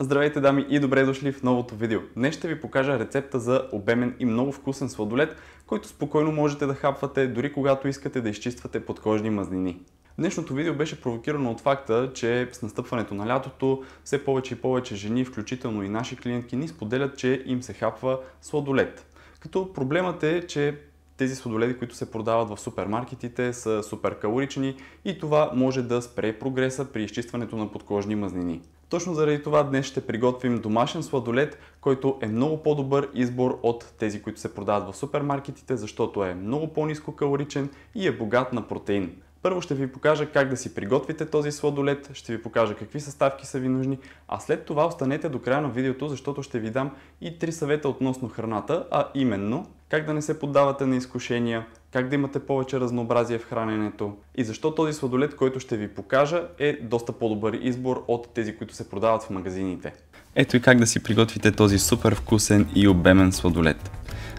Здравейте дами и добре дошли в новото видео. Днес ще ви покажа рецепта за обемен и много вкусен сладолет, който спокойно можете да хапвате, дори когато искате да изчиствате подкожни мазнини. Днешното видео беше провокирано от факта, че с настъпването на лятото все повече и повече жени, включително и наши клиентки, ни споделят, че им се хапва сладолет. Като проблемът е, че тези сладоледи, които се продават в супермаркетите, са суперкалорични и това може да спре прогреса при изчистването на подкожни мазнини. Точно заради това днес ще приготвим домашен сладолед, който е много по-добър избор от тези, които се продават в супермаркетите, защото е много по-низко калоричен и е богат на протеин. Първо ще ви покажа как да си приготвите този сладолет, ще ви покажа какви съставки са ви нужни, а след това останете до края на видеото, защото ще ви дам и три съвета относно храната, а именно как да не се поддавате на изкушения, как да имате повече разнообразие в храненето и защо този сладолет, който ще ви покажа, е доста по-добър избор от тези, които се продават в магазините. Ето и как да си приготвите този супер вкусен и обемен сладолет.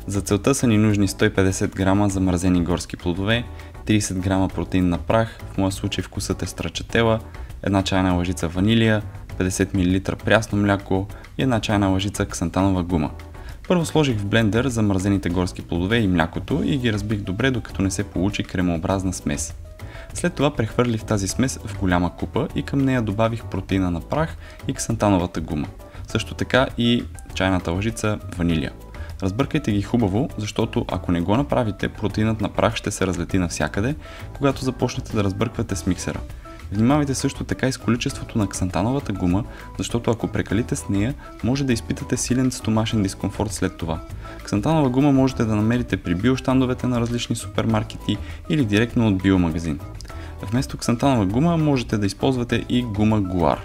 За целта са ни нужни 150 грама замразени горски плодове, 30 грама протеин на прах, в моя случай вкусът е страчетела, една чайна лъжица ванилия, 50 мл прясно мляко и една чайна лъжица ксантанова гума. Първо сложих в блендер замразените горски плодове и млякото и ги разбих добре, докато не се получи кремообразна смес. След това прехвърлих тази смес в голяма купа и към нея добавих протеина на прах и ксантановата гума. Също така и чайната лъжица ванилия. Разбъркайте ги хубаво, защото ако не го направите, протеинът на прах ще се разлети навсякъде, когато започнете да разбърквате с миксера. Внимавайте също така и с количеството на ксантановата гума, защото ако прекалите с нея, може да изпитате силен стомашен дискомфорт след това. Ксантанова гума можете да намерите при биоштандовете на различни супермаркети или директно от биомагазин. Вместо ксантанова гума можете да използвате и гума гуар.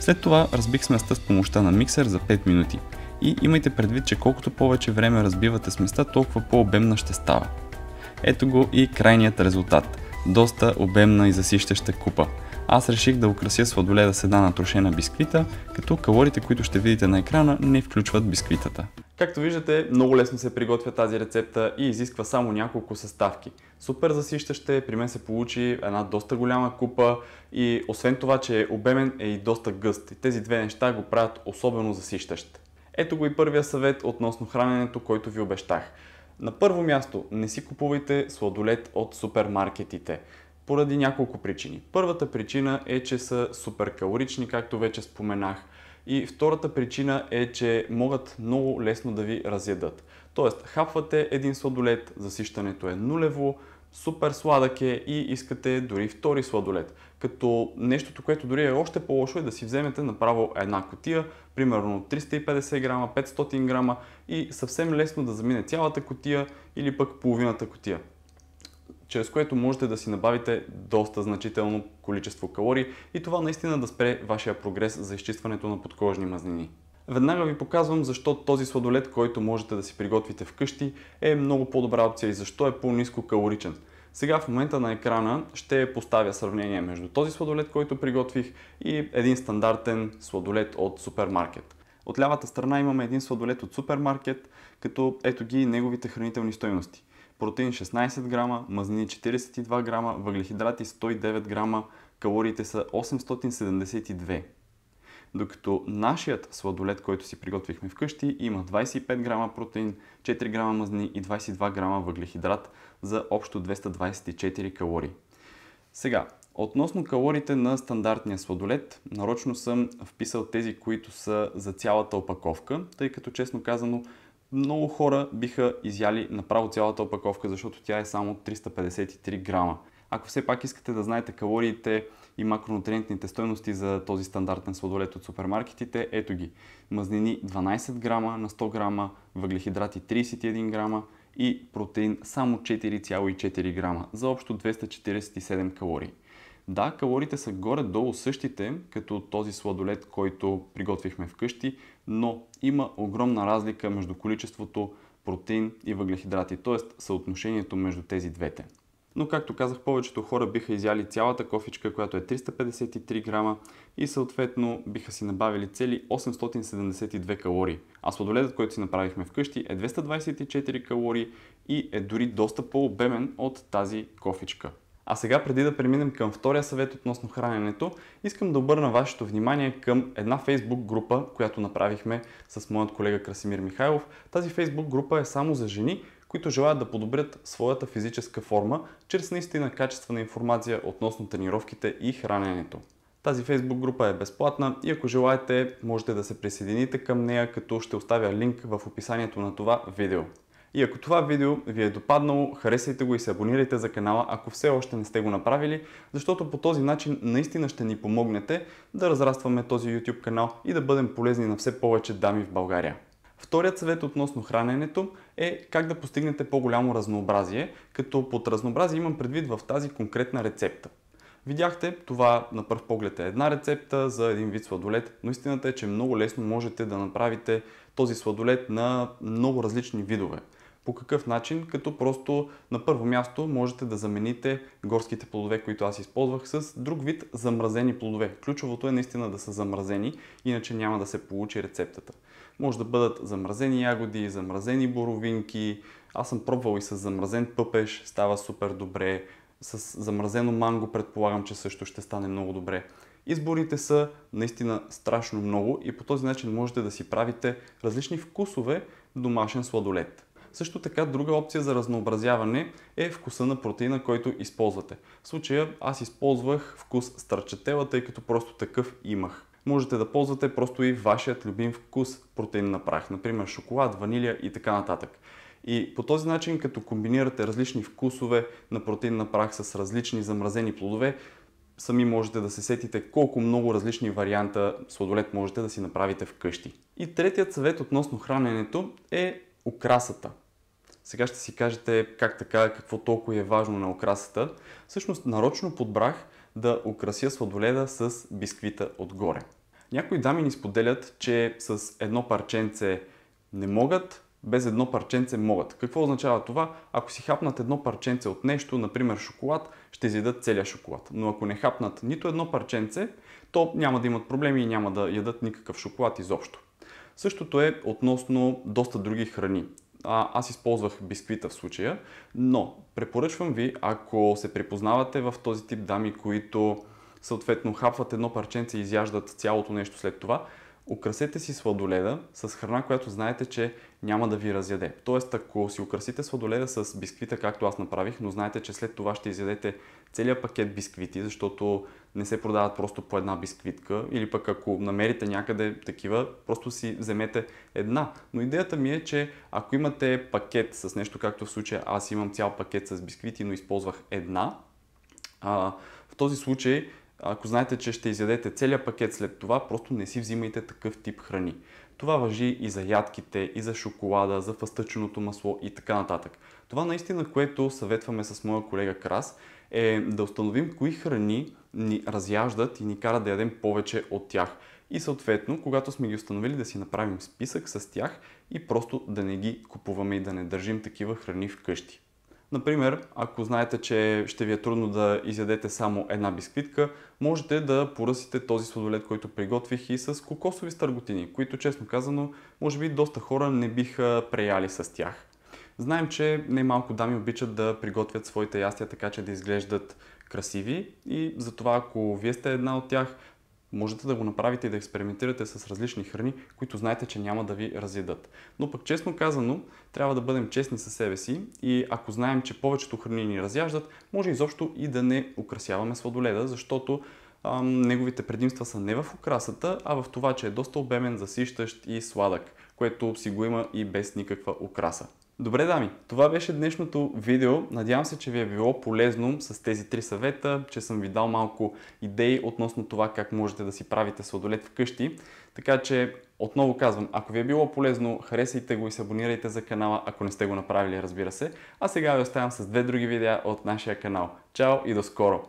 След това разбих сместа с помощта на миксер за 5 минути. И имайте предвид, че колкото повече време разбивате сместа, толкова по-обемна ще става. Ето го и крайният резултат – доста обемна и засищаща купа. Аз реших да украся сладоледа с една натрошена бисквита, като калорите, които ще видите на екрана, не включват бисквитата. Както виждате, много лесно се приготвя тази рецепта и изисква само няколко съставки. Супер засищаще, при мен се получи една доста голяма купа и освен това, че е обемен, е и доста гъст. И тези две неща го правят особено засищащ. Ето го и първия съвет относно храненето, който ви обещах. На първо място, не си купувайте сладолет от супермаркетите поради няколко причини. Първата причина е, че са суперкалорични, както вече споменах. И втората причина е, че могат много лесно да ви разядат. Тоест, хапвате един сладолет, засищането е нулево, супер сладък е и искате дори втори сладолет. Като нещото, което дори е още по-лошо е да си вземете направо една котия, примерно 350 грама, 500 грама и съвсем лесно да замине цялата котия или пък половината котия чрез което можете да си набавите доста значително количество калории и това наистина да спре вашия прогрес за изчистването на подкожни мазнини. Веднага ви показвам защо този сладолет, който можете да си приготвите вкъщи, е много по-добра опция и защо е по-низко калоричен. Сега в момента на екрана ще поставя сравнение между този сладолет, който приготвих и един стандартен сладолет от супермаркет. От лявата страна имаме един сладолет от супермаркет, като ето ги неговите хранителни стоености. Протеин 16 грама, мазнини 42 грама, въглехидрати 109 грама, калориите са 872. Докато нашият сладолет, който си приготвихме вкъщи, има 25 грама протеин, 4 грама мазни и 22 грама въглехидрат за общо 224 калории. Сега, Относно калориите на стандартния сладолет, нарочно съм вписал тези, които са за цялата опаковка, тъй като честно казано много хора биха изяли направо цялата опаковка, защото тя е само 353 грама. Ако все пак искате да знаете калориите и макронутриентните стоености за този стандартен сладолет от супермаркетите, ето ги. Мазнини 12 грама на 100 грама, въглехидрати 31 грама, и протеин само 4,4 грама за общо 247 калории. Да, калориите са горе-долу същите, като този сладолет, който приготвихме вкъщи, но има огромна разлика между количеството протеин и въглехидрати, т.е. съотношението между тези двете но както казах, повечето хора биха изяли цялата кофичка, която е 353 грама и съответно биха си набавили цели 872 калории. А сладоледът, който си направихме вкъщи е 224 калории и е дори доста по-обемен от тази кофичка. А сега, преди да преминем към втория съвет относно храненето, искам да обърна вашето внимание към една фейсбук група, която направихме с моят колега Красимир Михайлов. Тази фейсбук група е само за жени, които желаят да подобрят своята физическа форма чрез наистина качествена информация относно тренировките и храненето. Тази Facebook група е безплатна и ако желаете, можете да се присъедините към нея, като ще оставя линк в описанието на това видео. И ако това видео ви е допаднало, харесайте го и се абонирайте за канала, ако все още не сте го направили, защото по този начин наистина ще ни помогнете да разрастваме този YouTube канал и да бъдем полезни на все повече дами в България. Вторият съвет относно храненето е как да постигнете по-голямо разнообразие, като под разнообразие имам предвид в тази конкретна рецепта. Видяхте, това на първ поглед е една рецепта за един вид сладолет, но истината е, че много лесно можете да направите този сладолет на много различни видове. По какъв начин? Като просто на първо място можете да замените горските плодове, които аз използвах, с друг вид замразени плодове. Ключовото е наистина да са замразени, иначе няма да се получи рецептата. Може да бъдат замразени ягоди, замразени боровинки. Аз съм пробвал и с замразен пъпеш, става супер добре. С замразено манго предполагам, че също ще стане много добре. Изборите са наистина страшно много и по този начин можете да си правите различни вкусове домашен сладолет. Също така друга опция за разнообразяване е вкуса на протеина, който използвате. В случая аз използвах вкус старчетела, тъй като просто такъв имах. Можете да ползвате просто и вашият любим вкус протеин на прах, например шоколад, ванилия и така нататък. И по този начин, като комбинирате различни вкусове на протеин на прах с различни замразени плодове, сами можете да се сетите колко много различни варианта сладолет можете да си направите вкъщи. И третият съвет относно храненето е украсата. Сега ще си кажете как така, какво толкова е важно на украсата. Всъщност нарочно подбрах да украся сладоледа с бисквита отгоре. Някои дами ни споделят, че с едно парченце не могат, без едно парченце могат. Какво означава това? Ако си хапнат едно парченце от нещо, например шоколад, ще изядат целия шоколад. Но ако не хапнат нито едно парченце, то няма да имат проблеми и няма да ядат никакъв шоколад изобщо. Същото е относно доста други храни а, аз използвах бисквита в случая, но препоръчвам ви, ако се припознавате в този тип дами, които съответно хапват едно парченце и изяждат цялото нещо след това, украсете си сладоледа с храна, която знаете, че няма да ви разяде. Тоест, ако си украсите сладоледа с бисквита, както аз направих, но знаете, че след това ще изядете целият пакет бисквити, защото не се продават просто по една бисквитка или пък ако намерите някъде такива, просто си вземете една. Но идеята ми е, че ако имате пакет с нещо, както в случая аз имам цял пакет с бисквити, но използвах една, а, в този случай ако знаете, че ще изядете целият пакет след това, просто не си взимайте такъв тип храни. Това въжи и за ядките, и за шоколада, за фъстъченото масло и така нататък. Това наистина, което съветваме с моя колега Крас, е да установим кои храни ни разяждат и ни карат да ядем повече от тях. И съответно, когато сме ги установили, да си направим списък с тях и просто да не ги купуваме и да не държим такива храни вкъщи. Например, ако знаете, че ще ви е трудно да изядете само една бисквитка, можете да поръсите този сладолед, който приготвих и с кокосови стърготини, които честно казано, може би доста хора не биха преяли с тях. Знаем, че немалко дами обичат да приготвят своите ястия така, че да изглеждат красиви и затова ако вие сте една от тях, Можете да го направите и да експериментирате с различни храни, които знаете, че няма да ви разидат. Но пък честно казано, трябва да бъдем честни със себе си и ако знаем, че повечето храни ни разяждат, може изобщо и да не украсяваме сладоледа, защото ам, неговите предимства са не в украсата, а в това, че е доста обемен, засищащ и сладък, което си го има и без никаква украса. Добре, дами, това беше днешното видео. Надявам се, че ви е било полезно с тези три съвета, че съм ви дал малко идеи относно това как можете да си правите сладолет вкъщи. Така че отново казвам, ако ви е било полезно, харесайте го и се абонирайте за канала, ако не сте го направили, разбира се. А сега ви оставям с две други видеа от нашия канал. Чао и до скоро!